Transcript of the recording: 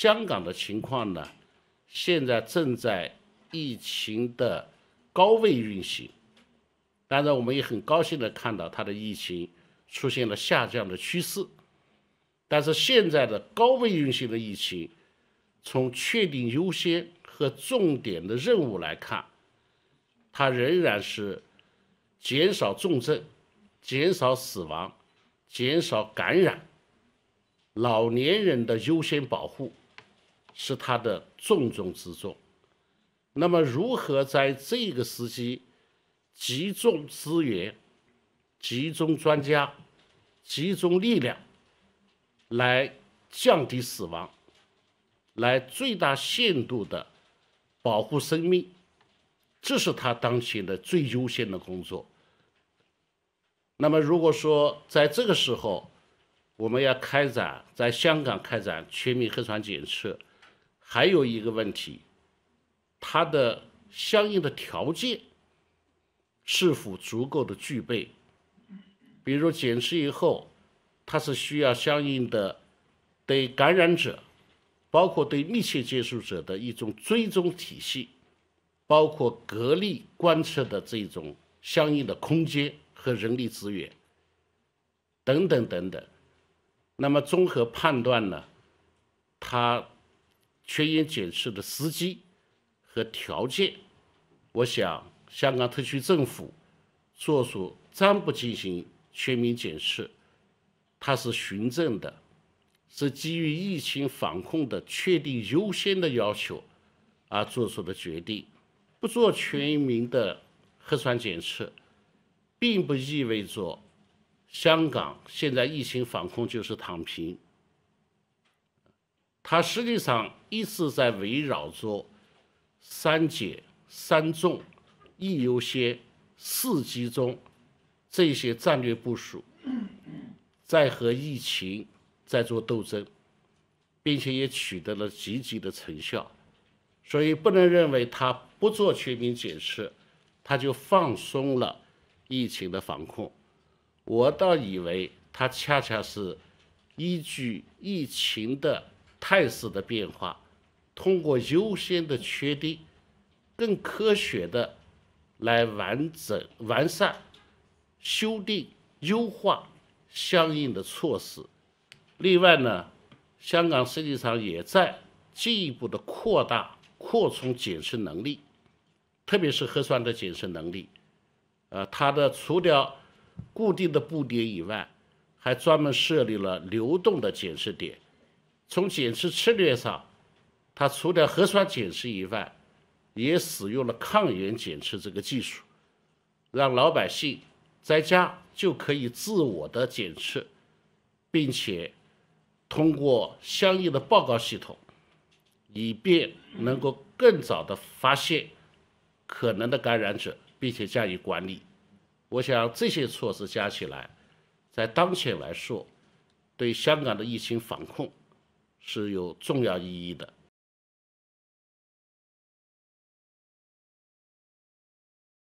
香港的情况呢？现在正在疫情的高位运行。当然，我们也很高兴的看到它的疫情出现了下降的趋势。但是，现在的高位运行的疫情，从确定优先和重点的任务来看，它仍然是减少重症、减少死亡、减少感染，老年人的优先保护。是他的重中之重。那么，如何在这个时期集中资源、集中专家、集中力量，来降低死亡，来最大限度的保护生命，这是他当前的最优先的工作。那么，如果说在这个时候，我们要开展在香港开展全民核酸检测。还有一个问题，它的相应的条件是否足够的具备？比如检测以后，它是需要相应的对感染者，包括对密切接触者的一种追踪体系，包括隔离观测的这种相应的空间和人力资源等等等等。那么综合判断呢，它。全员检测的时机和条件，我想香港特区政府做出暂不进行全民检测，它是循证的，是基于疫情防控的确定优先的要求而做出的决定。不做全民的核酸检测，并不意味着香港现在疫情防控就是躺平。它实际上一直在围绕着“三减三重、一优先、四集中”这些战略部署，在和疫情在做斗争，并且也取得了积极的成效。所以，不能认为他不做全民检测，他就放松了疫情的防控。我倒以为他恰恰是依据疫情的。态势的变化，通过优先的确定，更科学的来完整完善修订优化相应的措施。另外呢，香港实际上也在进一步的扩大扩充检测能力，特别是核酸的检测能力。呃，它的除掉固定的布点以外，还专门设立了流动的检测点。从检测策略上，它除了核酸检测以外，也使用了抗原检测这个技术，让老百姓在家就可以自我的检测，并且通过相应的报告系统，以便能够更早的发现可能的感染者，并且加以管理。我想这些措施加起来，在当前来说，对香港的疫情防控。是有重要意义的。